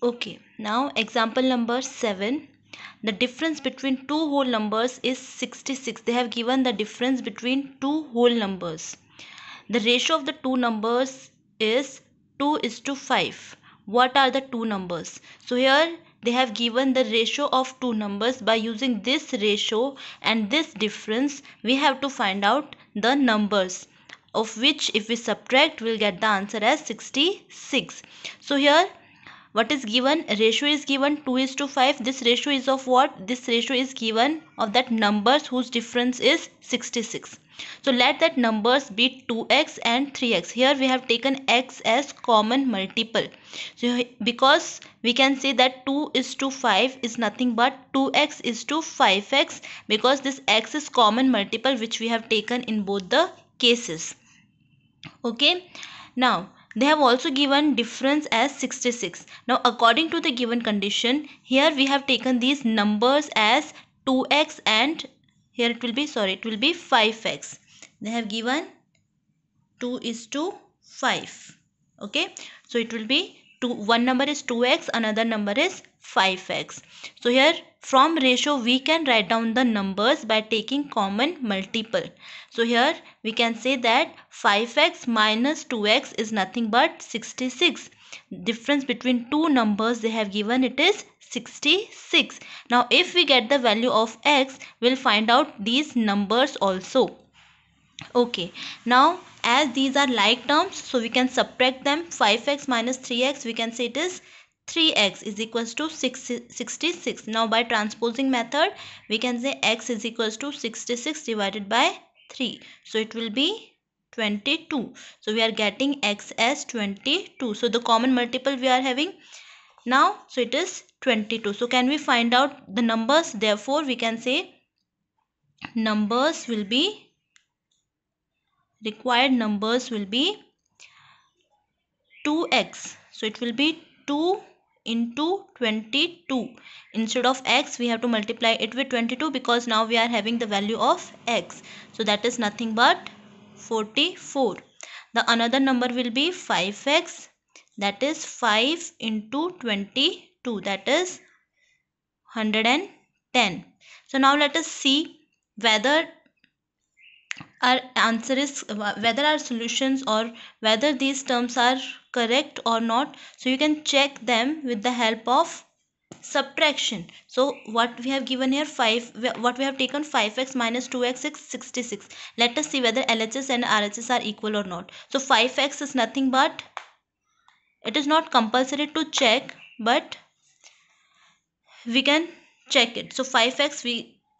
Okay, now example number 7. The difference between two whole numbers is 66. They have given the difference between two whole numbers. The ratio of the two numbers is 2 is to 5. What are the two numbers? So here they have given the ratio of two numbers. By using this ratio and this difference, we have to find out the numbers of which if we subtract, we'll get the answer as 66. So here what is given ratio is given 2 is to 5 this ratio is of what this ratio is given of that numbers whose difference is 66 so let that numbers be 2x and 3x. Here we have taken x as common multiple. So because we can say that 2 is to 5 is nothing but 2x is to 5x because this x is common multiple which we have taken in both the cases. Okay. Now they have also given difference as 66 now according to the given condition here we have taken these numbers as 2x and here it will be sorry it will be 5x they have given 2 is to 5 okay so it will be two one number is 2x another number is 5x. So here from ratio we can write down the numbers by taking common multiple. So here we can say that 5x minus 2x is nothing but 66. Difference between two numbers they have given it is 66. Now if we get the value of x we'll find out these numbers also. Okay now as these are like terms so we can subtract them 5x minus 3x we can say it is 3x is equals to 66. Now by transposing method, we can say x is equals to 66 divided by 3. So it will be 22. So we are getting x as 22. So the common multiple we are having now, so it is 22. So can we find out the numbers? Therefore, we can say numbers will be required numbers will be 2x. So it will be 2 into 22 instead of x we have to multiply it with 22 because now we are having the value of x so that is nothing but 44 the another number will be 5x that is 5 into 22 that is 110 so now let us see whether our answer is whether our solutions or whether these terms are correct or not so you can check them with the help of subtraction so what we have given here 5 what we have taken 5x minus 2x is 66 let us see whether LHS and RHS are equal or not so 5x is nothing but it is not compulsory to check but we can check it so 5x we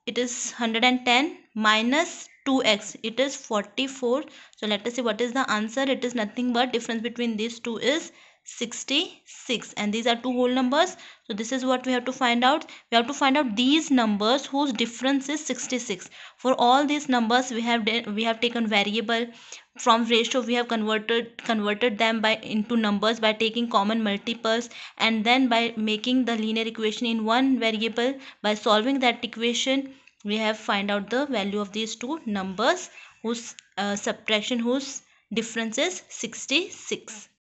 it is 110 minus 2x it is 44 so let us see what is the answer it is nothing but difference between these two is 66 and these are two whole numbers so this is what we have to find out we have to find out these numbers whose difference is 66 for all these numbers we have we have taken variable from ratio we have converted converted them by into numbers by taking common multiples and then by making the linear equation in one variable by solving that equation we have find out the value of these two numbers whose uh, subtraction whose difference is 66